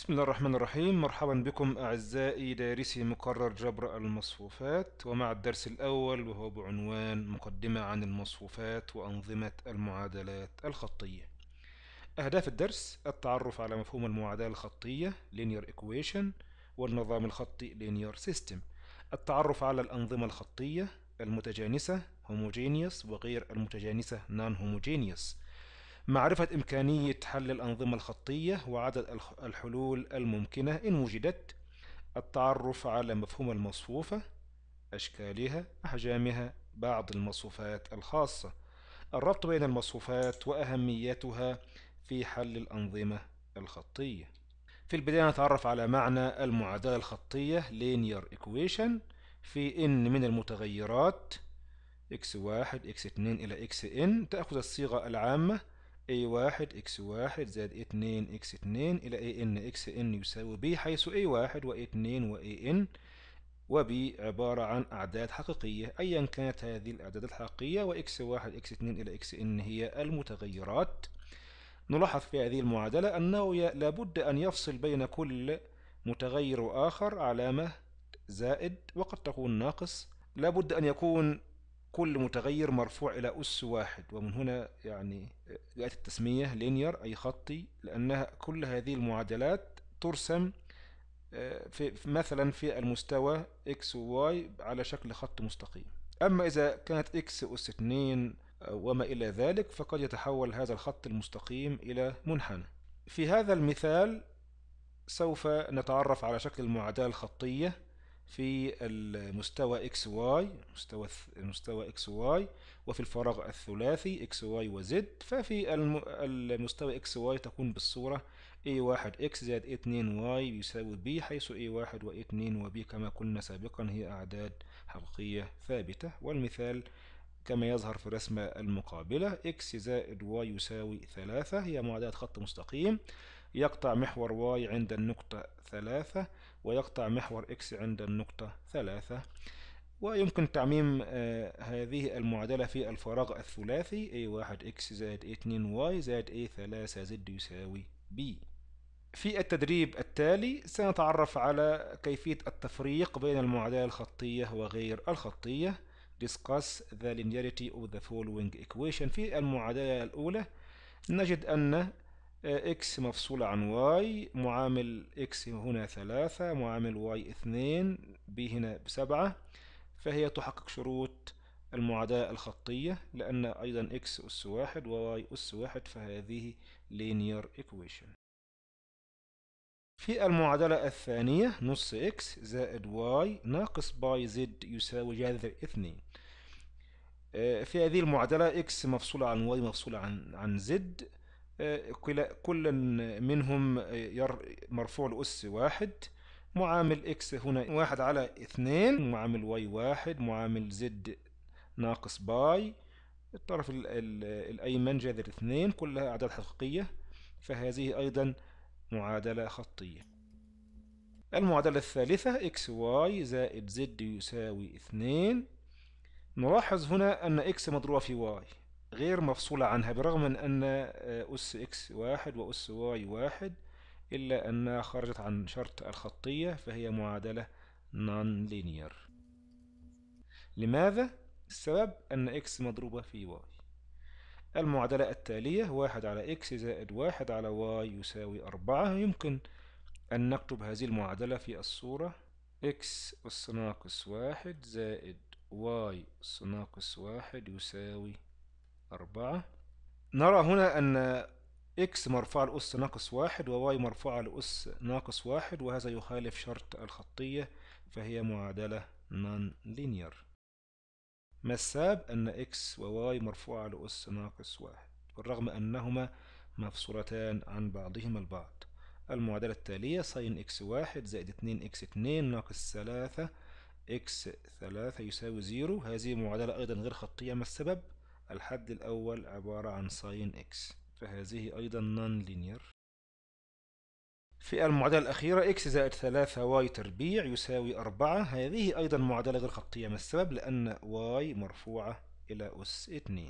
بسم الله الرحمن الرحيم مرحبا بكم أعزائي دارسي مقرر جبر المصفوفات ومع الدرس الأول وهو بعنوان مقدمة عن المصفوفات وأنظمة المعادلات الخطية أهداف الدرس التعرف على مفهوم المعادلة الخطية linear equation والنظام الخطي linear system التعرف على الأنظمة الخطية المتجانسة homogeneous وغير المتجانسة non homogeneous معرفة إمكانية حل الأنظمة الخطية وعدد الحلول الممكنة إن وجدت التعرف على مفهوم المصفوفة أشكالها أحجامها بعض المصفوفات الخاصة الربط بين المصفوفات وأهميتها في حل الأنظمة الخطية في البداية نتعرف على معنى المعادلة الخطية linear equation في إن من المتغيرات x1 x2 إلى xn تأخذ الصيغة العامة a1 x1 زائد 2 x2 إلى an xn يساوي b حيث a1 و2 وan وب عبارة عن أعداد حقيقية أيا كانت هذه الأعداد الحقيقية وx1 x2 إلى xn هي المتغيرات نلاحظ في هذه المعادلة أنه لابد أن يفصل بين كل متغير وآخر علامة زائد وقد تكون ناقص لابد أن يكون كل متغير مرفوع إلى أس واحد ومن هنا يعني جاءت آه، التسمية لينير أي خطي لأنها كل هذه المعادلات ترسم آه، في مثلا في المستوى x و y على شكل خط مستقيم أما إذا كانت x أس 2 آه، وما إلى ذلك فقد يتحول هذا الخط المستقيم إلى منحنى في هذا المثال سوف نتعرف على شكل المعادلة الخطية في المستوى اكس واي مستوى المستوى اكس واي وفي الفراغ الثلاثي اكس واي وزد ففي المستوى اكس واي تكون بالصورة a1 x زائد a2y يساوي b حيث a1 و 2 وb كما قلنا سابقا هي أعداد حقيقيه ثابتة والمثال كما يظهر في الرسمة المقابلة x زائد y يساوي 3 هي معادلة خط مستقيم يقطع محور واي عند النقطة ثلاثة ويقطع محور إكس عند النقطة ثلاثة ويمكن تعميم آه، هذه المعادلة في الفراغ الثلاثي A1x زائد A2y زائد A3z يساوي B في التدريب التالي سنتعرف على كيفية التفريق بين المعادلة الخطية وغير الخطية discuss the linearity of the following equation في المعادلة الأولى نجد أن آه، اكس مفصولة عن واي معامل اكس هنا ثلاثة معامل واي اثنين بي هنا بسبعة فهي تحقق شروط المعاداة الخطية لأن أيضا اكس أس واحد وواي أس واحد فهذه linear equation في المعادلة الثانية نص اكس زائد واي ناقص باي زد يساوي جذر اثنين آه، في هذه المعادلة اكس مفصولة عن واي مفصولة عن عن زد كل منهم مرفوع لأس واحد معامل اكس هنا واحد على اثنين معامل واي واحد معامل زد ناقص باي الطرف ال ال الأيمن جذر اثنين كلها أعداد حقيقية فهذه أيضا معادلة خطية المعادلة الثالثة اكس واي زائد زد يساوي اثنين نلاحظ هنا أن اكس مضروبة في واي غير مفصولة عنها برغم من أن آه، أس إكس واحد وأس واي واحد إلا أنها خرجت عن شرط الخطية فهي معادلة نون لينير لماذا؟ السبب أن إكس مضروبة في واي المعادلة التالية واحد على إكس زائد واحد على واي يساوي أربعة يمكن أن نكتب هذه المعادلة في الصورة إكس أس ناقص واحد زائد واي أس ناقص واحد يساوي أربعة نرى هنا أن x مرفوعة لأس ناقص واحد و y مرفوعة لأس ناقص واحد وهذا يخالف شرط الخطية فهي معادلة نون لينير ما السبب أن x و y مرفوعة لأس ناقص واحد بالرغم أنهما مفصولتان عن بعضهما البعض المعادلة التالية سين x واحد زائد اتنين x اتنين ناقص ثلاثة x ثلاثة يساوي زيرو هذه معادلة أيضا غير خطية ما السبب الحد الأول عبارة عن ساين إكس فهذه أيضا نون لينير في المعادلة الأخيرة x زائد 3 y تربيع يساوي 4 هذه أيضا معادلة غير خطية ما السبب لأن y مرفوعة إلى أس 2